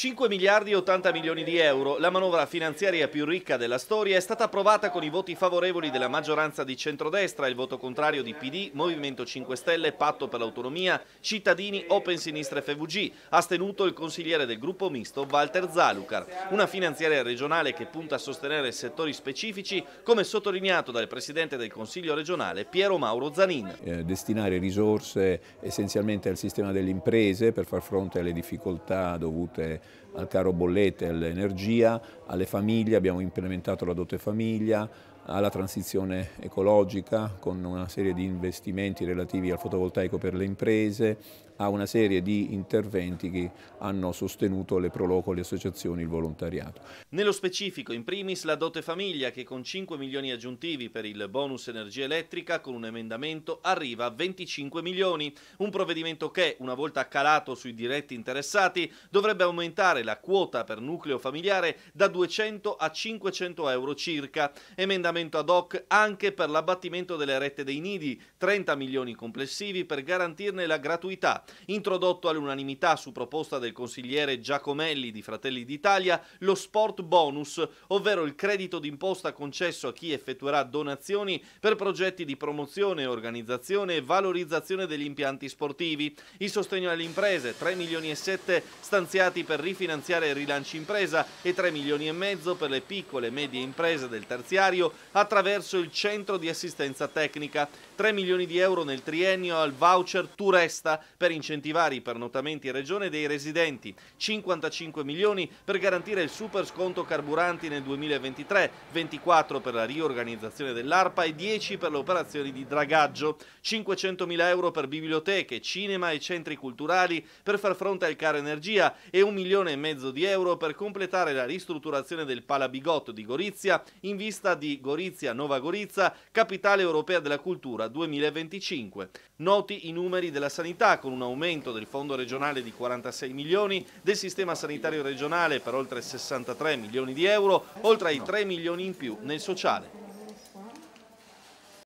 5 miliardi e 80 milioni di euro, la manovra finanziaria più ricca della storia, è stata approvata con i voti favorevoli della maggioranza di centrodestra il voto contrario di PD, Movimento 5 Stelle, Patto per l'Autonomia, Cittadini, Open Sinistra e FVG, Ha stenuto il consigliere del gruppo misto Walter Zalucar. Una finanziaria regionale che punta a sostenere settori specifici, come sottolineato dal Presidente del Consiglio regionale Piero Mauro Zanin. Eh, destinare risorse essenzialmente al sistema delle imprese per far fronte alle difficoltà dovute al caro bollette, all'energia, alle famiglie, abbiamo implementato la dote famiglia, alla transizione ecologica con una serie di investimenti relativi al fotovoltaico per le imprese, a una serie di interventi che hanno sostenuto le Proloco, le associazioni, il volontariato. Nello specifico, in primis la dote famiglia che con 5 milioni aggiuntivi per il bonus energia elettrica con un emendamento arriva a 25 milioni, un provvedimento che, una volta calato sui diretti interessati, dovrebbe aumentare aumentare la quota per nucleo familiare da 200 a 500 euro circa. Emendamento ad hoc anche per l'abbattimento delle rette dei nidi, 30 milioni complessivi per garantirne la gratuità. Introdotto all'unanimità su proposta del consigliere Giacomelli di Fratelli d'Italia lo sport bonus, ovvero il credito d'imposta concesso a chi effettuerà donazioni per progetti di promozione, organizzazione e valorizzazione degli impianti sportivi. Il sostegno alle imprese, 3 milioni e 7 stanziati per rifinanziare rilancio Impresa e 3 milioni e mezzo per le piccole e medie imprese del terziario attraverso il centro di assistenza tecnica, 3 milioni di euro nel triennio al voucher Turesta per incentivare i pernotamenti in regione dei residenti, 55 milioni per garantire il super sconto carburanti nel 2023, 24 per la riorganizzazione dell'ARPA e 10 per le operazioni di dragaggio, 500 mila euro per biblioteche, cinema e centri culturali per far fronte al caro energia e 1 milione milione e mezzo di euro per completare la ristrutturazione del Palabigotto di Gorizia in vista di Gorizia Nova Gorizia, capitale europea della cultura 2025. Noti i numeri della sanità con un aumento del fondo regionale di 46 milioni, del sistema sanitario regionale per oltre 63 milioni di euro, oltre ai 3 milioni in più nel sociale.